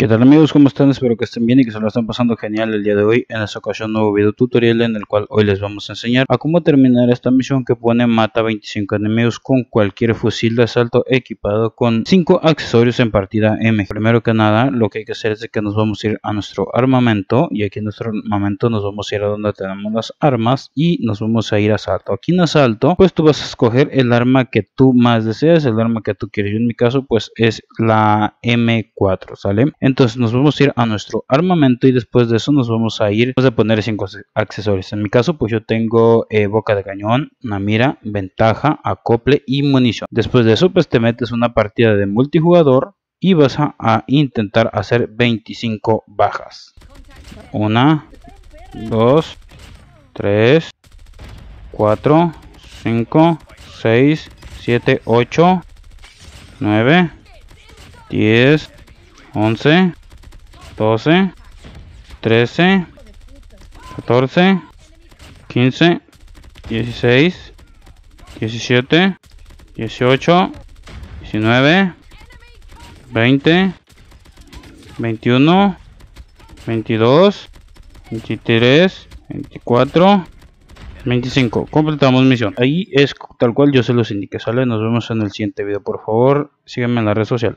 ¿Qué tal amigos? ¿Cómo están? Espero que estén bien y que se lo estén pasando genial el día de hoy. En esta ocasión nuevo video tutorial en el cual hoy les vamos a enseñar a cómo terminar esta misión que pone mata 25 enemigos con cualquier fusil de asalto equipado con 5 accesorios en partida M. Primero que nada lo que hay que hacer es que nos vamos a ir a nuestro armamento y aquí en nuestro armamento nos vamos a ir a donde tenemos las armas y nos vamos a ir a asalto. Aquí en asalto pues tú vas a escoger el arma que tú más deseas, el arma que tú quieres. Yo en mi caso pues es la M4, ¿sale? Entonces nos vamos a ir a nuestro armamento y después de eso nos vamos a ir pues, a poner 5 accesorios. En mi caso, pues yo tengo eh, boca de cañón, una mira, ventaja, acople y munición. Después de eso, pues te metes una partida de multijugador y vas a intentar hacer 25 bajas: 1, 2, 3, 4, 5, 6, 7, 8, 9, 10. 11, 12, 13, 14, 15, 16, 17, 18, 19, 20, 21, 22, 23, 24, 25. Completamos misión. Ahí es tal cual yo se los indique, ¿sale? Nos vemos en el siguiente video. Por favor, síganme en la red social.